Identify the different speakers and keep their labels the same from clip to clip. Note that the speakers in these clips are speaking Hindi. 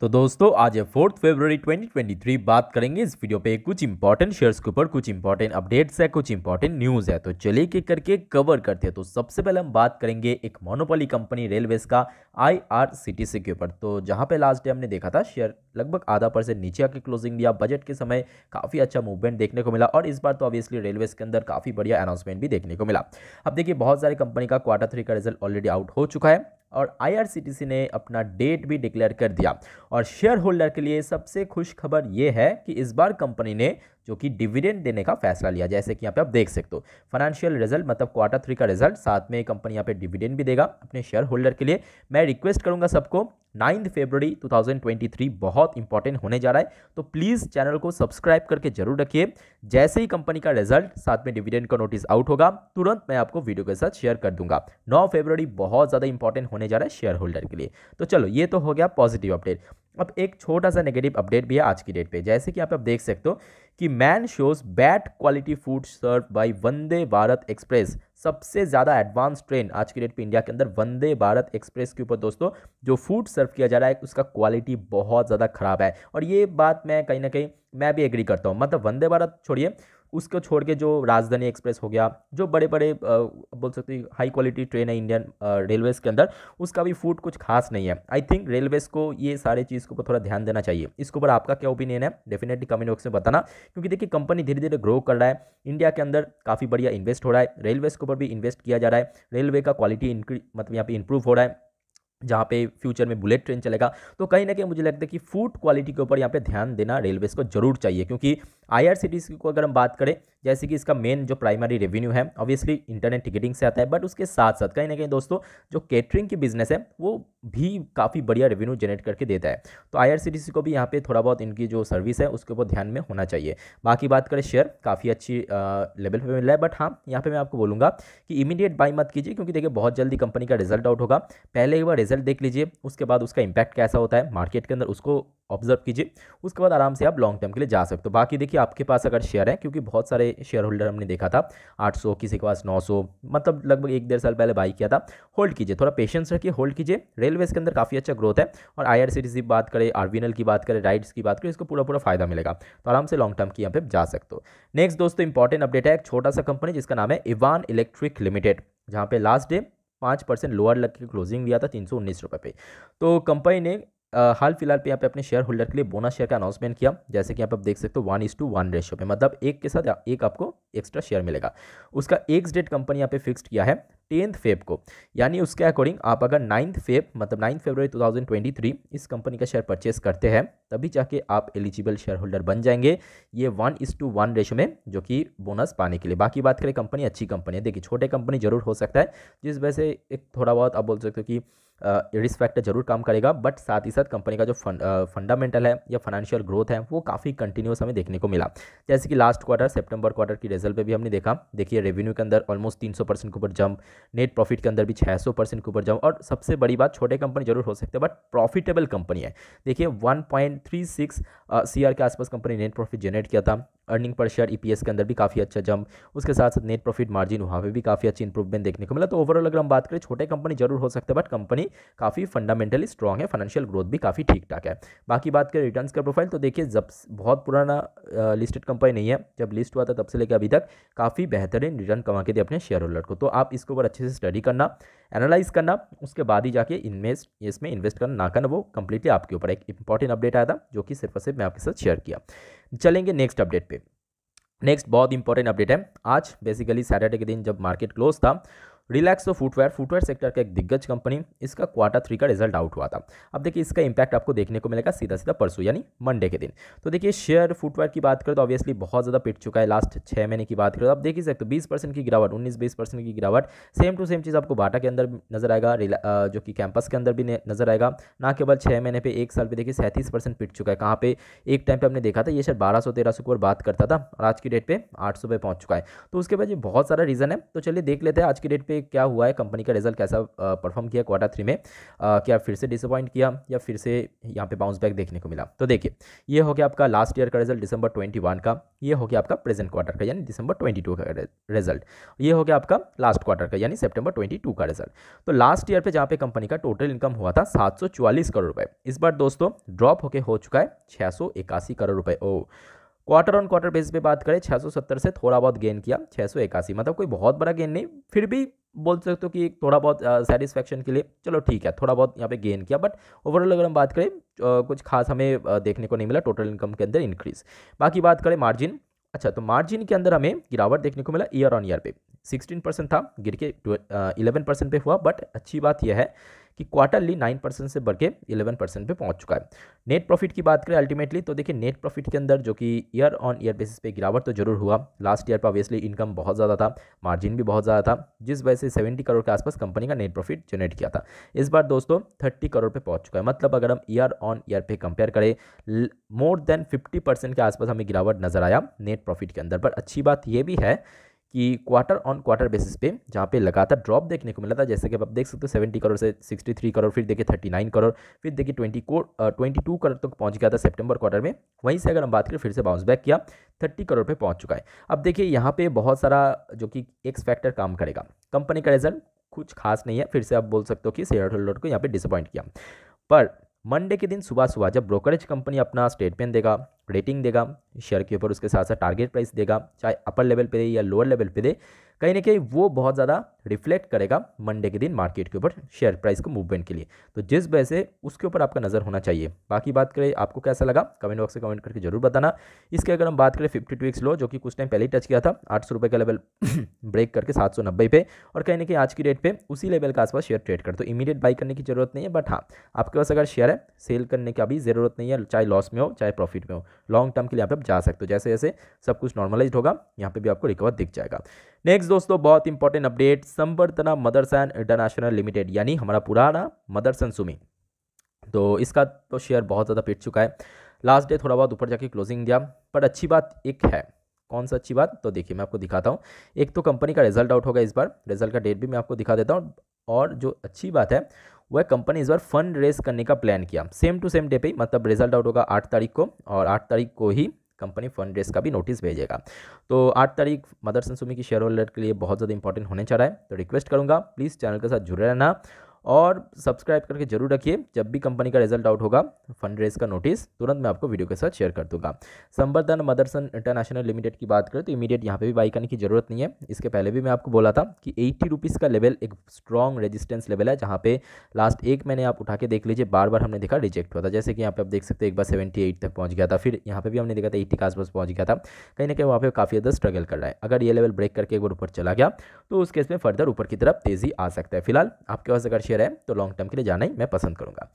Speaker 1: तो दोस्तों आज है फोर्थ फेब्रवरी 2023 बात करेंगे इस वीडियो पे कुछ इंपॉर्टेंट शेयर्स के ऊपर कुछ इंपॉर्टेंट अपडेट्स है कुछ इंपॉर्टेंट न्यूज़ है तो चलिए के करके कवर करते हैं तो सबसे पहले हम बात करेंगे एक मोनोपोली कंपनी रेलवेज का सी के ऊपर तो जहाँ पे लास्ट डे हमने देखा था शेयर लगभग आधा परसेंट नीचे आके क्लोजिंग दिया बजट के समय काफ़ी अच्छा मूवमेंट देखने को मिला और इस बार तो ऑब्वियसली रेलवेज के अंदर काफ़ी बढ़िया अनाउंसमेंट भी देखने को मिला अब देखिए बहुत सारी कंपनी का क्वार्टर थ्री का रिजल्ट ऑलरेडी आउट हो चुका है और आईआरसीटीसी ने अपना डेट भी डिक्लेयर कर दिया और शेयर होल्डर के लिए सबसे खुश खबर यह है कि इस बार कंपनी ने जो कि डिविडेंड देने का फैसला लिया जैसे कि यहाँ पे आप देख सकते हो फाइनेंशियल रिजल्ट मतलब क्वार्टर थ्री का रिजल्ट साथ में कंपनी यहाँ पे डिविडेंड भी देगा अपने शेयर होल्डर के लिए मैं रिक्वेस्ट करूँगा सबको नाइन्थ फेब्रवरी 2023 बहुत इंपॉर्टेंट होने जा रहा है तो प्लीज़ चैनल को सब्सक्राइब करके जरूर रखिए जैसे ही कंपनी का रिजल्ट साथ में डिविडेंड का नोटिस आउट होगा तुरंत मैं आपको वीडियो के साथ शेयर कर दूंगा 9 फेब्रवरी बहुत ज़्यादा इंपॉर्टेंट होने जा रहा है शेयर होल्डर के लिए तो चलो ये तो हो गया पॉजिटिव अपडेट अब एक छोटा सा नेगेटिव अपडेट भी है आज की डेट पर जैसे कि आप, आप देख सकते हो कि man shows bad quality food serve by Vande Bharat express सबसे ज़्यादा एडवांस ट्रेन आज की डेट पे इंडिया के अंदर वंदे भारत एक्सप्रेस के ऊपर दोस्तों जो फूड सर्व किया जा रहा है उसका क्वालिटी बहुत ज़्यादा ख़राब है और ये बात मैं कहीं ना कहीं मैं भी एग्री करता हूँ मतलब वंदे भारत छोड़िए उसको छोड़ के जो राजधानी एक्सप्रेस हो गया जो बड़े बड़े बोल सकते हैं हाई क्वालिटी ट्रेन है इंडियन रेलवेज़ के अंदर उसका भी फूड कुछ खास नहीं है आई थिंक रेलवेज़ को ये सारे चीज़ के ऊपर थोड़ा ध्यान देना चाहिए इसके ऊपर आपका क्या ओपिनियन है डेफिनेटली कमेंट बॉक्स में बताना क्योंकि देखिए कंपनी धीरे धीरे ग्रो कर रहा है इंडिया के अंदर काफ़ी बढ़िया इन्वेस्ट हो रहा है रेलवेज़ को ऊपर भी इन्वेस्ट किया जा रहा है रेलवे का क्वालिटी मतलब यहाँ पे इंप्रूव हो रहा है जहाँ पे फ्यूचर में बुलेट ट्रेन चलेगा तो कहीं ना कहीं मुझे लगता है कि फूड क्वालिटी के ऊपर यहाँ पे ध्यान देना रेलवेज को जरूर चाहिए क्योंकि आईआरसीटीसी को अगर हम बात करें जैसे कि इसका मेन जो प्राइमरी रेवेन्यू है ऑब्वियसली इंटरनेट टिकटिंग से आता है बट उसके साथ साथ कहीं ना कहीं दोस्तों जो कैटरिंग की बिजनेस है वो भी काफ़ी बढ़िया रेवेन्यू जनरेट करके देता है तो आई को भी यहाँ पर थोड़ा बहुत इनकी जो सर्विस है उसके ऊपर ध्यान में होना चाहिए बाकी बात करें शेयर काफ़ी अच्छी लेवल पर मिल रहा है बट हाँ यहाँ पर मैं आपको बोलूँगा कि इमीडिएट बाई मत कीजिए क्योंकि देखिए बहुत जल्दी कंपनी का रिजल्ट आउट होगा पहले एक बार रिजल्ट देख लीजिए उसके बाद उसका इंपैक्ट कैसा होता है मार्केट के अंदर उसको ऑब्जर्व कीजिए उसके बाद आराम से आप लॉन्ग टर्म के लिए जा सकते हो तो बाकी देखिए आपके पास अगर शेयर है क्योंकि बहुत सारे शेयर होल्डर हमने देखा था 800 किसी के पास 900 मतलब लगभग एक डेढ़ साल पहले बाई किया था होल्ड कीजिए थोड़ा पेशेंस रखिए होल्ड कीजिए रेलवेज़ के अंदर काफ़ी अच्छा ग्रोथ है और आई आर की बात करें आर की बात करें राइड्स की बात करें इसको पूरा पूरा फायदा मिलेगा तो आराम से लॉन्ग टर्म की यहाँ पर जा सकते हो नेक्स्ट दोस्तों इंपॉर्टेंट अपडेट है एक छोटा सा कंपनी जिसका नाम है इवान इलेक्ट्रिक लिमिटेड जहाँ पे लास्ट डे पाँच परसेंट लोअर लग के क्लोजिंग दिया था तीन सौ उन्नीस रुपये पे तो कंपनी ने हाल फिलहाल पे यहाँ पे अपने शेयर होल्डर के लिए बोनस शेयर का अनाउंसमेंट किया जैसे कि यहाँ पे आप देख सकते हो one is to one ratio पे मतलब एक के साथ एक आपको एक्स्ट्रा शेयर मिलेगा उसका एक डेट कंपनी यहाँ पे फिक्स किया है टेंथ फेब को यानी उसके अकॉर्डिंग आप अगर नाइन्थ फेब मतलब नाइन्थ फेबररी टू इस कंपनी का शेयर परचेस करते हैं तभी जाके आप एलिजिबल शेयर होल्डर बन जाएंगे ये one is to one ratio में जो कि बोनस पाने के लिए बाकी बात करें कंपनी अच्छी कंपनी है देखिए छोटे कंपनी जरूर हो सकता है जिस वजह से एक थोड़ा बहुत आप बोल सकते हो कि रिस्क फैक्टर जरूर काम करेगा बट साथ ही साथ कंपनी का जो फंडामेंटल है या फाइनेंशियल ग्रोथ है वो काफ़ी कंटिन्यूस हमें देखने को मिला जैसे कि लास्ट क्वार्टर सेप्टेम्बर क्वार्टर की रिजल्ट पर भी हमने देखा देखिए रेवेन्यू के अंदर ऑलमोस्ट तीन परसेंट के ऊपर जंप नेट प्रॉफिट के अंदर भी छः परसेंट के ऊपर जम और सबसे बड़ी बात छोटे कंपनी जरूर हो सकते हैं बट प्रॉफिटेबल कंपनी है देखिए वन पॉइंट थ्री सिक्स के आसपास कंपनी नेट प्रॉफिट जनरेट किया था अर्निंग पर शेयर ईपीएस के अंदर भी काफ़ी अच्छा जंप उसके साथ साथ नेट प्रॉफिट मार्जिन वहाँ पे भी काफ़ी अच्छी इंप्रूवमेंट देखने को मिला तो ओवरऑल अगर हम बात करें छोटे कंपनी जरूर हो सकते हैं बट कंपनी काफ़ी फंडामेंटली स्ट्रॉग है फाइनेंशियल ग्रोथ भी काफ़ी ठीक ठाक है बाकी बात करें रिटर्न का प्रोफाइल तो देखिए जब बहुत पुराना लिस्टेड कंपनी नहीं है जब लिस्ट हुआ था तब से लेकर अभी तक काफ़ी बेहतरीन रिटर्न कमा के दिए अपने शेयर होल्डर को तो आप इसके ऊपर अच्छे से स्टडी करना एनालाइज करना उसके बाद ही जाके इन्वेस्ट इसमें इन्वेस्ट करना ना करना वो कंप्लीटली आपके ऊपर एक इंपॉर्टेंट अपडेट आया था जो कि सिर्फ और सिर्फ मैं आपके साथ शेयर किया चलेंगे नेक्स्ट अपडेट पे नेक्स्ट बहुत इंपॉर्टेंट अपडेट है आज बेसिकली सैटरडे के दिन जब मार्केट क्लोज था रिलैक्सो फुटवेयर फुटवेयर सेक्टर का एक दिग्गज कंपनी इसका क्वार्टर थ्री का रिजल्ट आउट हुआ था अब देखिए इसका इंपैक्ट आपको देखने को मिलेगा सीधा सीधा परसों यानी मंडे के दिन तो देखिए शेयर फुटवेयर की बात करें तो ऑब्वियसली बहुत ज़्यादा पिट चुका है लास्ट छः महीने की बात करें तो आप देख ही सकते बीस परसेंट की गिरावट उन्नीस बीस परसेंट की गिरावट सेम टू सेम चीज़ आपको बाटा के अंदर नजर आएगा जो कि कैंपस के अंदर भी नजर आएगा ना केवल छः महीने पे एक साल पर देखिए सैंतीस परसेंट पिट चुका है कहाँ पे एक टाइम पर हमने देखा था ये शेयर बारह सौ तेरह सौ ऊपर बात करता था और आज की डेट पर आठ सौ पे पहुँच चुका है तो उसके बाद ये बहुत सारा रीज़न है तो चलिए देख लेते हैं आज की डेट पर क्या हुआ है कंपनी का रिजल्ट कैसा परफॉर्म किया क्वार्टर थ्री में आ, क्या फिर से डिसअपॉइंट किया या फिर से यहाँ पे बाउंस बैक देखने को मिला तो देखिए ये हो गया आपका लास्ट ईयर का रिजल्ट दिसंबर ट्वेंटी वन का ये हो गया आपका प्रेजेंट क्वार्टर का यानी दिसंबर ट्वेंटी टू का रिजल्ट ये हो गया आपका लास्ट क्वार्टर का यानी सेप्टेम्बर ट्वेंटी टू का रिजल्ट तो लास्ट ईयर पर जहाँ पे कंपनी का टोटल इनकम हुआ था सात सौ चौवालीस करोड़ रुपये इस बार दोस्तों ड्रॉप होकर हो चुका है छः सौ इक्यासी करोड़ रुपये ओ क्वार्टर ऑन क्वार्टर बेस पे बात करें 670 से थोड़ा बहुत गेन किया 681 मतलब कोई बहुत बड़ा गेन नहीं फिर भी बोल सकते हो कि थोड़ा बहुत सेटिस्फैक्शन के लिए चलो ठीक है थोड़ा बहुत यहाँ पे गेन किया बट ओवरऑल अगर हम बात करें कुछ खास हमें देखने को नहीं मिला टोटल इनकम के अंदर इंक्रीज बाकी बात करें मार्जिन अच्छा तो मार्जिन के अंदर हमें गिरावट देखने को मिला ईयर ऑन ईयर पे 16 परसेंट था गिर के इलेवन परसेंट पे हुआ बट अच्छी बात यह है कि क्वार्टरली नाइन परसेंट से बढ़ के इलेवन परसेंट पर पहुँच चुका है नेट प्रॉफिट की बात करें अल्टीमेटली तो देखिए नेट प्रॉफिट के अंदर जो कि ईयर ऑन ईयर बेसिस पे गिरावट तो जरूर हुआ लास्ट ईयर पर ऑब्वियसली इनकम बहुत ज़्यादा था मार्जिन भी बहुत ज़्यादा था जिस वजह से सेवेंटी करोड़ के आसपास कंपनी का नेट प्रॉफिट जनरेट किया था इस बार दोस्तों थर्टी करोड़ पर पहुँच चुका है मतलब अगर हम ईयर ऑन ईयर पर कंपेयर करें मोर देन फिफ्टी परसेंट के आसपास हमें गिरावट नजर आया नेट प्रॉफिट के अंदर पर अच्छी बात यह भी है कि क्वार्टर ऑन क्वार्टर बेसिस पे जहाँ पे लगातार ड्रॉप देखने को मिला था जैसे कि आप देख सकते हो सेवेंटी करोड़ से सिक्सटी थ्री करोड़ फिर देखिए थर्टी नाइन करोड़ फिर देखिए ट्वेंटी को ट्वेंटी टू करोड़ तक तो पहुँच गया था सेप्टेम्बर क्वार्टर में वहीं से अगर हम बात करें फिर से बाउंस बैक किया थर्टी करोड़ पे पहुँच चुका है अब देखिए यहाँ पर बहुत सारा जो कि एक्स फैक्टर काम करेगा कंपनी का रिजल्ट कुछ खास नहीं है फिर से आप बोल सकते हो कि शेयर होल्डर को यहाँ पर डिसअपॉइंट किया पर मंडे के दिन सुबह सुबह जब ब्रोकरेज कंपनी अपना स्टेटमेंट देगा रेटिंग देगा शेयर के ऊपर उसके साथ साथ टारगेट प्राइस देगा चाहे अपर लेवल पे दे या लोअर लेवल पे दे कहीं ना कहीं वो बहुत ज़्यादा रिफ्लेक्ट करेगा मंडे के दिन मार्केट के ऊपर शेयर प्राइस को मूवमेंट के लिए तो जिस वजह से उसके ऊपर आपका नज़र होना चाहिए बाकी बात करें आपको कैसा लगा कमेंट बॉक्स में कमेंट करके जरूर बताना इसके अगर हम बात करें फिफ्टी टू लो जो कि कुछ टाइम पहले ही टच किया था आठ सौ का लेवल ब्रेक करके सात सौ नब्बे पे और कहीं ना कहीं आज की डेट पर उसी लेवल के आसपास शेयर ट्रेड कर तो इमीडिएट बाई करने की जरूरत नहीं है बट हाँ आपके पास अगर शेयर है सेल करने की अभी ज़रूरत नहीं है चाहे लॉस में हो चाहे प्रॉफिट में हो लॉन्ग टर्म के लिए आप जा सकते हो जैसे जैसे सब कुछ नॉर्मलाइज होगा यहाँ पे भी आपको रिकवर दिख जाएगा नेक्स्ट दोस्तों बहुत important update Samvardhana Motherson international limited यानी हमारा पुराना मदरसन सुमी तो इसका तो शेयर बहुत ज़्यादा पिट चुका है लास्ट डे थोड़ा बहुत ऊपर जाके क्लोजिंग दिया पर अच्छी बात एक है कौन सा अच्छी बात तो देखिए मैं आपको दिखाता हूँ एक तो कंपनी का रिजल्ट आउट होगा इस बार रिजल्ट का डेट भी मैं आपको दिखा देता हूँ और जो अच्छी बात है वह कंपनी इस बार फंड रेज करने का प्लान किया सेम टू सेम डे पे मतलब रिजल्ट आउट होगा आठ तारीख को और आठ तारीख को ही कंपनी फंड रेस का भी नोटिस भेजेगा तो आठ तारीख मदरसन सुमी की शेयर होल्डर के लिए बहुत ज़्यादा इंपॉर्टेंट होने जा रहा है तो रिक्वेस्ट करूँगा प्लीज़ चैनल के साथ जुड़े रहना और सब्सक्राइब करके जरूर रखिए जब भी कंपनी का रिजल्ट आउट होगा फंड रेज का नोटिस तुरंत मैं आपको वीडियो के साथ शेयर कर दूंगा संबर्धन मदरसन इंटरनेशनल लिमिटेड की बात करें तो इमीडिएट यहाँ पे भी बाई करने की जरूरत नहीं है इसके पहले भी मैं आपको बोला था कि एट्टी रुपीज़ का लेवल एक स्ट्रॉन्ग रेजिस्टेंस लेवल है जहाँ पे लास्ट एक महीने आप उठा के देख लीजिए बार बार हमने देखा रिजेक्ट हुआ था जैसे कि यहाँ पे आप देख सकते एक बार सेवेंटी एट तक पहुँच गया था फिर यहाँ पर भी हमने देखा था एट्टी के आसपास पहुँच गया था कहीं ना कहीं वहाँ पर काफ़ी ज़्यादा स्ट्रगल कर रहा है अगर ये लेवल ब्रेक करके एक बार ऊपर चला गया तो उस केस में फर्दर ऊपर की तरफ तेज़ी आ सकता है फिलहाल आपके पास अगर शेयर है तो लॉन्ग टर्म के लिए जाना ही मैं पसंद करूँगा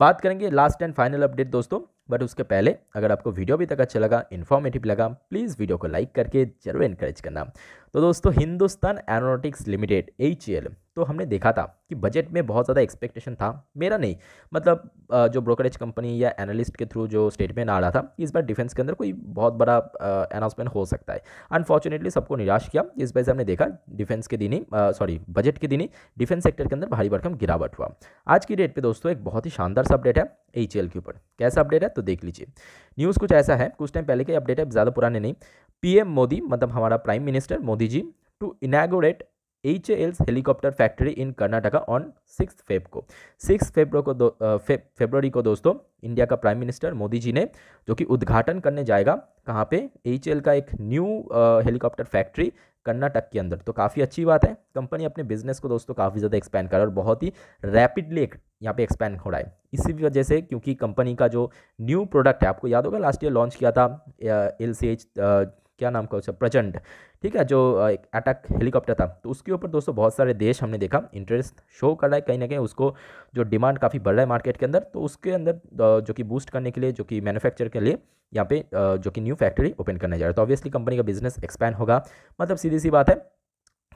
Speaker 1: बात करेंगे लास्ट एंड फाइनल अपडेट दोस्तों बट उसके पहले अगर आपको वीडियो अभी तक अच्छा लगा इन्फॉर्मेटिव लगा प्लीज़ वीडियो को लाइक करके जरूर इंकरेज करना तो दोस्तों हिंदुस्तान एरोनोटिक्स लिमिटेड एच तो हमने देखा था कि बजट में बहुत ज़्यादा एक्सपेक्टेशन था मेरा नहीं मतलब जो ब्रोकरेज कंपनी या एनालिस्ट के थ्रू जो स्टेटमेंट आ रहा था इस बार डिफेंस के अंदर कोई बहुत बड़ा अनाउंसमेंट हो सकता है अनफॉर्चुनेटली सबको निराश किया इस वजह से हमने देखा डिफेंस के दिन ही सॉरी बजट के दिन ही डिफेंस सेक्टर के अंदर भारी भरकम गिरावट हुआ आज की डेट पर दोस्तों एक बहुत ही शानदार सा अपडेट है एच के ऊपर कैसा अपडेट है तो देख लीजिए न्यूज़ कुछ ऐसा है कुछ टाइम पहले के अपडेट है ज़्यादा पुराने नहीं पी मोदी मतलब हमारा prime minister Modi ji to inaugurate HAL's helicopter factory in Karnataka on six Feb को सिक्स फेब्रो को दो फेब्रवरी को दोस्तों इंडिया का प्राइम मिनिस्टर मोदी जी ने जो कि उद्घाटन करने जाएगा कहाँ पे एच का एक न्यू हेलीकॉप्टर फैक्ट्री कर्नाटक के अंदर तो काफ़ी अच्छी बात है कंपनी अपने बिजनेस को दोस्तों काफ़ी ज़्यादा एक्सपैंड करा है और बहुत ही रैपिडली यहाँ पे एक्सपैंड हो रहा है इसी वजह से क्योंकि कंपनी का जो न्यू प्रोडक्ट है आपको याद होगा लास्ट ईयर लॉन्च किया था एल सी एच क्या नाम का उसका प्रचंड ठीक है जो एक अटैक हेलीकॉप्टर था तो उसके ऊपर दोस्तों बहुत सारे देश हमने देखा इंटरेस्ट शो कर रहा है कहीं ना कहीं उसको जो डिमांड काफ़ी बढ़ रहा है मार्केट के अंदर तो उसके अंदर जो कि बूस्ट करने के लिए जो कि मैनुफैक्चर के लिए यहाँ पे जो कि न्यू फैक्ट्री ओपन करने जा रहा है तो ऑब्वियसली कंपनी का बिजनेस एक्सपैंड होगा मतलब सीधी सी बात है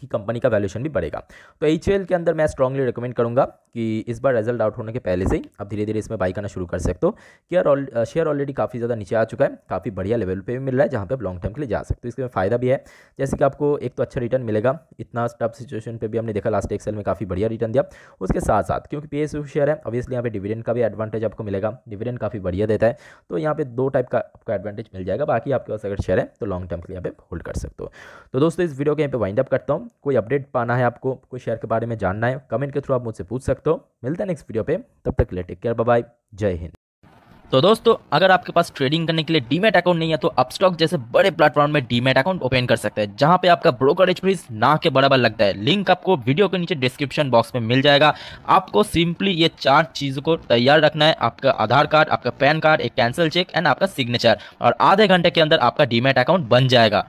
Speaker 1: कि कंपनी का वैल्यूशन भी बढ़ेगा तो एच के अंदर मैं स्ट्रांगली रिकमेंड करूँगा कि इस बार रिजल्ट आउट होने के पहले से ही आप धीरे धीरे इसमें बाई करना शुरू कर सकते हो केयर शेयर ऑलरेडी काफ़ी ज़्यादा नीचे आ चुका है काफ़ी बढ़िया लेवल पर भी मिल रहा है जहाँ पर आप लॉन्ग टर्म के लिए जा सकते हो इसमें फ़ायदा भी है जैसे कि आपको एक तो अच्छा रिटर्न मिलेगा इतना टफ सिचुएशन पर भी हमने देखा लास्ट एक्सल में काफ़ी बढ़िया रिटर्न दिया उसके साथ साथ क्योंकि पी शेयर है ऑब्वियसली यहाँ पर डिविडेंड का भी एडवांटेज आपको मिलेगा डिविडेंड काफ़ी बढ़िया देता है तो यहाँ पर दो टाइप का आपको एडवांटेज मिल जाएगा बाकी आपके पास अगर शेयर है तो लॉन्ग टर्म के लिए यहाँ पे होल्ड कर सकते हो तो दोस्तों इस वीडियो के यहाँ पे वाइंड अप करता हूँ कोई अपडेट पाना है आपको कोई शेयर के बारे में जानना है कमेंट के थ्रू आप मुझसे पूछ सकते हो मिलते हैं नेक्स्ट वीडियो पे तब तक ले टेक केयर बाय जय हिंद तो दोस्तों अगर आपके पास ट्रेडिंग करने के लिए डीमेट अकाउंट नहीं है तो आप स्टॉक जैसे बड़े प्लेटफॉर्म में डीमेट अकाउंट ओपन कर सकते हैं जहां पे आपका ब्रोकरेज फीस ना के बराबर लगता है लिंक आपको वीडियो के नीचे डिस्क्रिप्शन बॉक्स में मिल जाएगा आपको सिंपली ये चार चीज़ों को तैयार रखना है आपका आधार कार्ड आपका पैन कार्ड एक कैंसिल चेक एंड आपका सिग्नेचर और आधे घंटे के अंदर आपका डीमेट अकाउंट बन जाएगा